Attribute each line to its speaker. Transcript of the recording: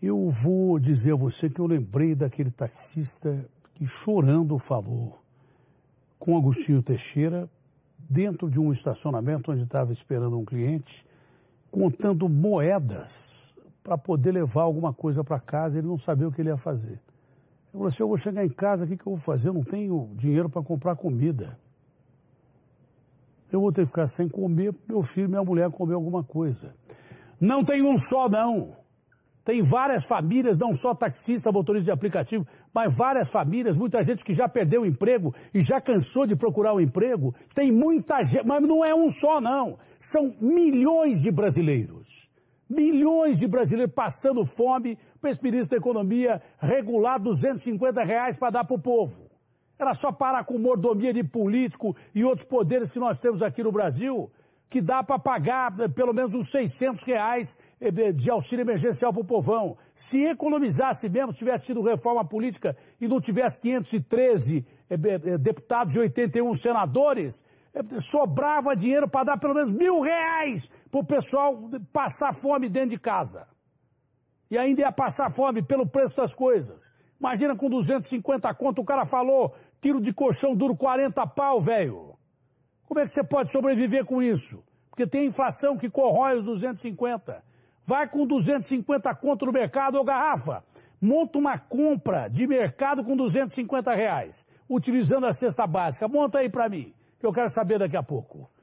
Speaker 1: Eu vou dizer a você que eu lembrei daquele taxista que chorando falou com Agostinho Teixeira dentro de um estacionamento onde estava esperando um cliente, contando moedas para poder levar alguma coisa para casa, ele não sabia o que ele ia fazer. Ele falou assim, eu vou chegar em casa, o que, que eu vou fazer? Eu não tenho dinheiro para comprar comida. Eu vou ter que ficar sem comer, meu filho e minha mulher comer alguma coisa. Não tem um só, não. Tem várias famílias, não só taxista, motorista de aplicativo, mas várias famílias, muita gente que já perdeu o emprego e já cansou de procurar o um emprego. Tem muita gente, mas não é um só, não. São milhões de brasileiros. Milhões de brasileiros passando fome para esse ministro da Economia regular 250 reais para dar para o povo. Era só parar com mordomia de político e outros poderes que nós temos aqui no Brasil que dá para pagar eh, pelo menos uns 600 reais eh, de auxílio emergencial para o povão. Se economizasse mesmo, se tivesse tido reforma política e não tivesse 513 eh, deputados e 81 senadores, sobrava dinheiro para dar pelo menos mil reais para o pessoal passar fome dentro de casa. E ainda ia passar fome pelo preço das coisas. Imagina com 250 conto, o cara falou, tiro de colchão duro 40 pau, velho. Como é que você pode sobreviver com isso? Porque tem inflação que corrói os 250. Vai com 250 conto no mercado ou garrafa. Monta uma compra de mercado com 250 reais, utilizando a cesta básica. Monta aí para mim, que eu quero saber daqui a pouco.